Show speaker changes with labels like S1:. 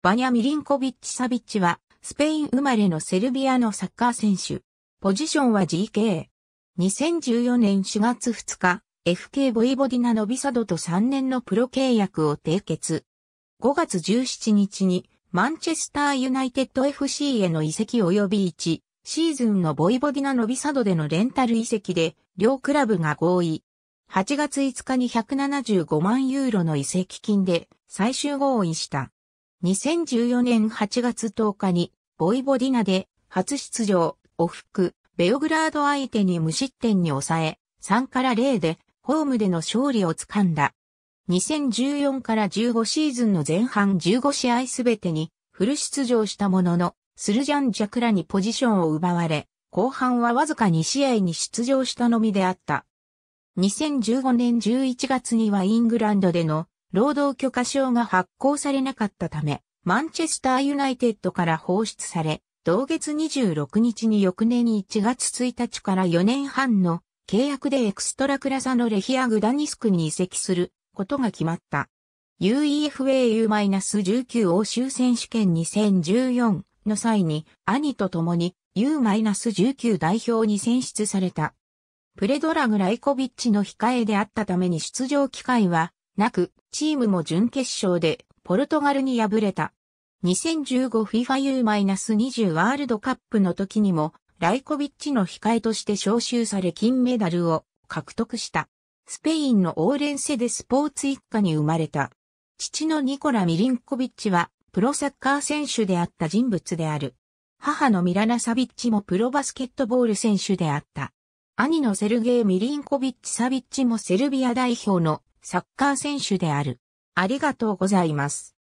S1: バニャ・ミリンコビッチ・サビッチは、スペイン生まれのセルビアのサッカー選手。ポジションは GK。2014年4月2日、FK ボイボディナ・ノビサドと3年のプロ契約を締結。5月17日に、マンチェスター・ユナイテッド FC への移籍及び1、シーズンのボイボディナ・ノビサドでのレンタル移籍で、両クラブが合意。8月5日に175万ユーロの移籍金で最終合意した。2014年8月10日に、ボイボディナで初出場、オフク、ベオグラード相手に無失点に抑え、3から0でホームでの勝利をつかんだ。2014から15シーズンの前半15試合すべてにフル出場したものの、スルジャン・ジャクラにポジションを奪われ、後半はわずか2試合に出場したのみであった。2015年11月にはイングランドでの労働許可証が発行されなかったため、マンチェスターユナイテッドから放出され、同月26日に翌年1月1日から4年半の契約でエクストラクラサのレヒア・グダニスクに移籍することが決まった。UEFAU-19 欧州選手権2014の際に兄と共に U-19 代表に選出された。プレドラグ・ライコビッチの控えであったために出場機会はなく、チームも準決勝でポルトガルに敗れた。2015FIFA U-20 ワールドカップの時にも、ライコビッチの控えとして招集され金メダルを獲得した。スペインのオーレンセでスポーツ一家に生まれた。父のニコラ・ミリンコビッチは、プロサッカー選手であった人物である。母のミラナ・サビッチもプロバスケットボール選手であった。兄のセルゲイ・ミリンコビッチ・サビッチもセルビア代表のサッカー選手である。ありがとうございます。